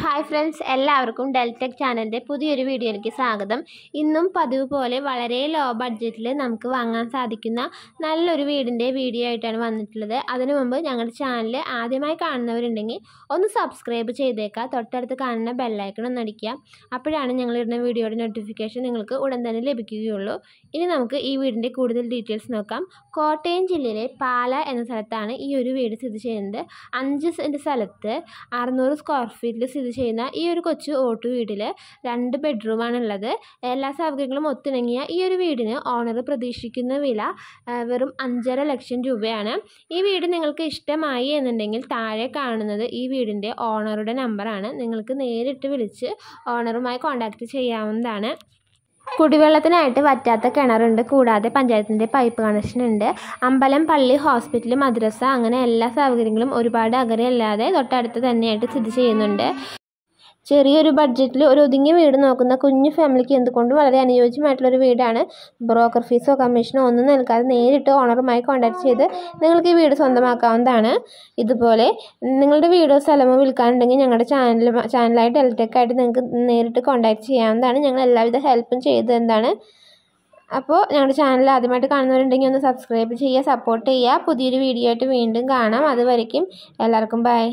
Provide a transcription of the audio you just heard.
hi friends എല്ലാവർക്കും Deltech ചാനലിൻ്റെ പുതിയൊരു വീഡിയോയിലേക്ക് സ്വാഗതം ഇന്നും പതിവ് പോലെ വളരെ ലോ ബഡ്ജറ്റിൽ നമുക്ക് വാങ്ങാൻ സാധിക്കുന്ന നല്ലൊരു വീടിൻ്റെ വീഡിയോ ആയിട്ടാണ് വന്നിട്ടുള്ളത് അതിനു മുമ്പ് ഞങ്ങളുടെ ചാനൽ ആദ്യമായി കാണുന്നവരുണ്ടെങ്കിൽ ഒന്ന് സബ്സ്ക്രൈബ് ചെയ്തേക്കുക തൊട്ടടുത്ത് കാണുന്ന ബെല്ലൈക്കൺ ഒന്ന് അടിക്കുക അപ്പോഴാണ് ഞങ്ങളിടുന്ന വീഡിയോയുടെ നോട്ടിഫിക്കേഷൻ നിങ്ങൾക്ക് ഉടൻ തന്നെ ലഭിക്കുകയുള്ളൂ ഇനി നമുക്ക് ഈ വീടിൻ്റെ കൂടുതൽ ഡീറ്റെയിൽസ് നോക്കാം കോട്ടയം ജില്ലയിലെ പാല എന്ന സ്ഥലത്താണ് ഈ ഒരു വീട് സ്ഥിതി ചെയ്യുന്നത് അഞ്ച് സെൻറ്റ് സ്ഥലത്ത് അറുന്നൂറ് സ്ക്വയർ ഫീറ്റിൽ സ്ഥിതി ചെയ്യുന്ന ഈ ഒരു കൊച്ചു ഓട്ടു വീട്ടിൽ രണ്ട് ബെഡ്റൂമാണുള്ളത് എല്ലാ സൗകര്യങ്ങളും ഒത്തിണങ്ങിയ ഈ ഒരു വീടിന് ഓണർ പ്രതീക്ഷിക്കുന്ന വില വെറും അഞ്ചര ലക്ഷം രൂപയാണ് ഈ വീട് നിങ്ങൾക്ക് ഇഷ്ടമായി എന്നുണ്ടെങ്കിൽ താഴെ കാണുന്നത് ഈ വീടിൻ്റെ ഓണറുടെ നമ്പറാണ് നിങ്ങൾക്ക് നേരിട്ട് വിളിച്ച് ഓണറുമായി കോൺടാക്റ്റ് ചെയ്യാവുന്നതാണ് കുടിവെള്ളത്തിനായിട്ട് വറ്റാത്ത കിണറുണ്ട് കൂടാതെ പഞ്ചായത്തിൻ്റെ പൈപ്പ് കണക്ഷൻ ഉണ്ട് അമ്പലം പള്ളി ഹോസ്പിറ്റൽ മദ്രസ അങ്ങനെ എല്ലാ സൗകര്യങ്ങളും ഒരുപാട് അകലെയല്ലാതെ തൊട്ടടുത്ത് തന്നെയായിട്ട് സ്ഥിതി ചെയ്യുന്നുണ്ട് ചെറിയൊരു ബഡ്ജറ്റിൽ ഒരു ഒതുങ്ങിയ വീട് നോക്കുന്ന കുഞ്ഞു ഫാമിലിക്ക് എന്തുകൊണ്ടും വളരെ അനുയോജ്യമായിട്ടുള്ളൊരു വീടാണ് ബ്രോക്കർ ഫീസോ കമ്മീഷനോ ഒന്നും നൽകാതെ നേരിട്ട് ഓണറുമായി കോൺടാക്ട് ചെയ്ത് നിങ്ങൾക്ക് ഈ വീട് സ്വന്തമാക്കാവുന്നതാണ് ഇതുപോലെ നിങ്ങളുടെ വീടോ സ്ഥലമോ വിൽക്കാനുണ്ടെങ്കിൽ ഞങ്ങളുടെ ചാനൽ ചാനലായിട്ട് എലക്ട്രിക്കായിട്ട് നിങ്ങൾക്ക് നേരിട്ട് കോൺടാക്ട് ചെയ്യാവുന്നതാണ് ഞങ്ങൾ എല്ലാവിധ ഹെൽപ്പും ചെയ്തതെന്താണ് അപ്പോൾ ഞങ്ങളുടെ ചാനൽ ആദ്യമായിട്ട് കാണുന്നവരുണ്ടെങ്കിൽ ഒന്ന് സബ്സ്ക്രൈബ് ചെയ്യുക സപ്പോർട്ട് ചെയ്യുക പുതിയൊരു വീഡിയോ ആയിട്ട് വീണ്ടും കാണാം അതുവരയ്ക്കും എല്ലാവർക്കും ബൈ